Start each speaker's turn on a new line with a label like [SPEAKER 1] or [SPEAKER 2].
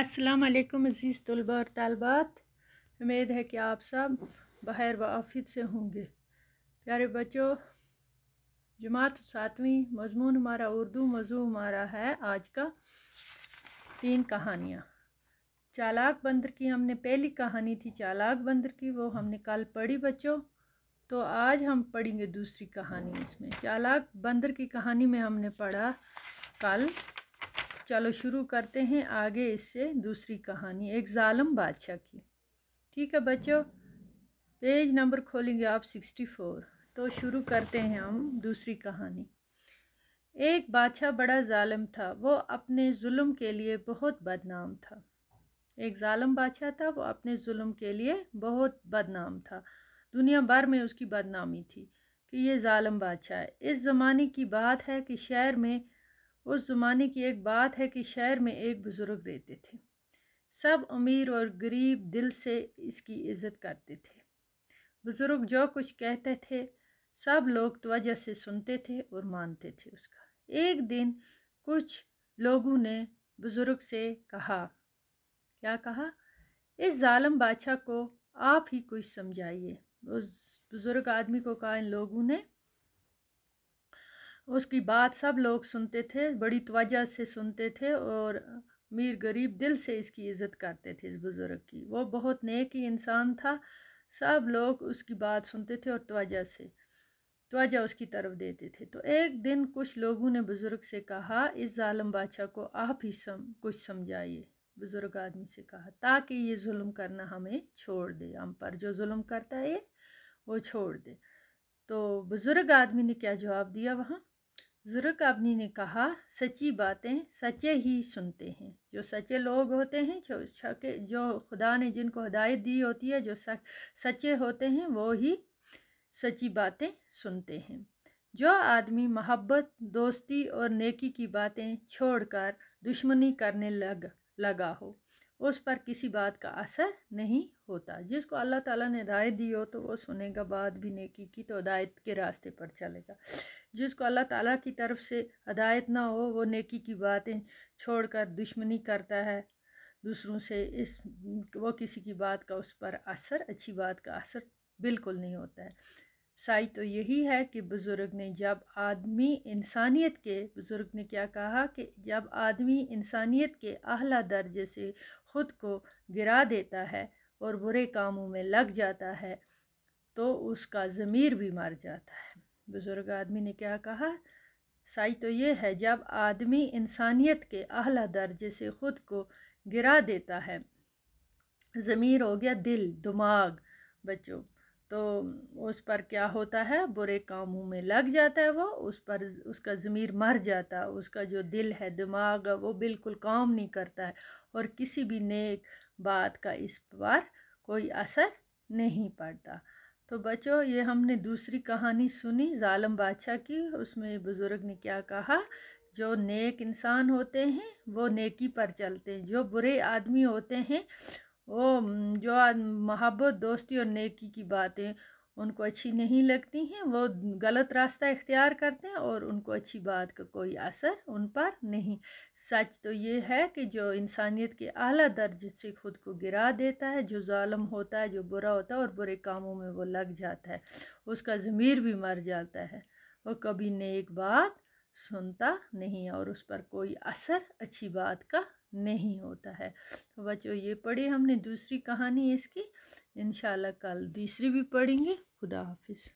[SPEAKER 1] अस्सलाम अज़ीज़ तलबा और तालबात उम्मीद है कि आप सब बहर व आफियत से होंगे प्यारे बच्चों जमात सातवीं मजमून हमारा उर्दू मज़ू हमारा है आज का तीन कहानियाँ चालाक बंदर की हमने पहली कहानी थी चालाक बंदर की वो हमने कल पढ़ी बच्चों तो आज हम पढ़ेंगे दूसरी कहानी इसमें चालाक बंदर की कहानी में हमने पढ़ा कल चलो शुरू करते हैं आगे इससे दूसरी कहानी एक ालम बादशाह की ठीक है बच्चों पेज नंबर खोलेंगे आप सिक्सटी फोर तो शुरू करते हैं हम दूसरी कहानी एक बादशाह बड़ा ालम था वो अपने जुल्म के लिए बहुत बदनाम था एक ालम बादशाह था वो अपने जुल्म के लिए बहुत बदनाम था दुनिया भर में उसकी बदनामी थी कि ये ालम बादशाह है इस ज़माने की बात है कि शहर में उस ज़माने की एक बात है कि शहर में एक बुज़ुर्ग रहते थे सब अमीर और गरीब दिल से इसकी इज़्ज़त करते थे बुज़ुर्ग जो कुछ कहते थे सब लोग तोजह से सुनते थे और मानते थे उसका एक दिन कुछ लोगों ने बुज़ुर्ग से कहा क्या कहा इस ालम बादशाह को आप ही कुछ समझाइए उस बुज़ुर्ग आदमी को कहा इन लोगों ने उसकी बात सब लोग सुनते थे बड़ी तोजह से सुनते थे और मीर गरीब दिल से इसकी इज़्ज़त करते थे इस बुज़ुर्ग की वो बहुत नेक ही इंसान था सब लोग उसकी बात सुनते थे और तोजह से तोजा उसकी तरफ देते थे तो एक दिन कुछ लोगों ने बुज़ुर्ग से कहा इस ालम बादशाह को आप ही सम कुछ समझाइए बुज़ुर्ग आदमी से कहा ताकि ये जुल्म करना हमें छोड़ दे हम पर जो जुल्म करता है वो छोड़ दे तो बुज़ुर्ग आदमी ने क्या जवाब दिया वहाँ जुर्रकाबनी ने कहा सच्ची बातें सच्चे ही सुनते हैं जो सच्चे लोग होते हैं जो छके जो खुदा ने जिनको हदायत दी होती है जो सच सच्चे होते हैं वो ही सच्ची बातें सुनते हैं जो आदमी मोहब्बत दोस्ती और नेकी की बातें छोड़कर दुश्मनी करने लग लगा हो उस पर किसी बात का असर नहीं होता जिसको अल्लाह ताला ने हिदायत दी हो तो वो सुनेगा बाद भी नेकी की तो हदायत के रास्ते पर चलेगा जिसको अल्लाह ताला की तरफ से हदायत ना हो वो नेकी की बातें छोड़कर दुश्मनी करता है दूसरों से इस वो किसी की बात का उस पर असर अच्छी बात का असर बिल्कुल नहीं होता है साई तो यही है कि बुज़ुर्ग ने जब आदमी इंसानियत के बुज़ुर्ग ने क्या कहा कि जब आदमी इंसानियत के अहला दर्जे से ख़ुद को गिरा देता है और बुरे कामों में लग जाता है तो उसका ज़मीर भी मर जाता है बुज़ुर्ग आदमी ने क्या कहा साई तो ये है जब आदमी इंसानियत के अहला दर्जे से ख़ुद को गिरा देता है ज़मीर हो गया दिल दिमाग बच्चों तो उस पर क्या होता है बुरे कामों में लग जाता है वो उस पर उसका ज़मीर मर जाता है उसका जो दिल है दिमाग है वो बिल्कुल काम नहीं करता है और किसी भी नेक बात का इस पर कोई असर नहीं पड़ता तो बच्चों ये हमने दूसरी कहानी सुनी ालम बादशाह की उसमें बुज़ुर्ग ने क्या कहा जो नेक इंसान होते हैं वो नेकी पर चलते हैं जो बुरे आदमी होते हैं वो जो मोहब्बत दोस्ती और नेकी की बातें उनको अच्छी नहीं लगती हैं वो गलत रास्ता इख्तियार करते हैं और उनको अच्छी बात का कोई असर उन पर नहीं सच तो ये है कि जो इंसानियत के अला दर्ज से खुद को गिरा देता है जो ालम होता है जो बुरा होता है और बुरे कामों में वो लग जाता है उसका ज़मीर भी मर जाता है वो कभी नेक बात सुनता नहीं और उस पर कोई असर अच्छी बात का नहीं होता है तो बच्चों ये पढ़ी हमने दूसरी कहानी इसकी इन कल दूसरी भी पढ़ेंगे खुदा हाफिज़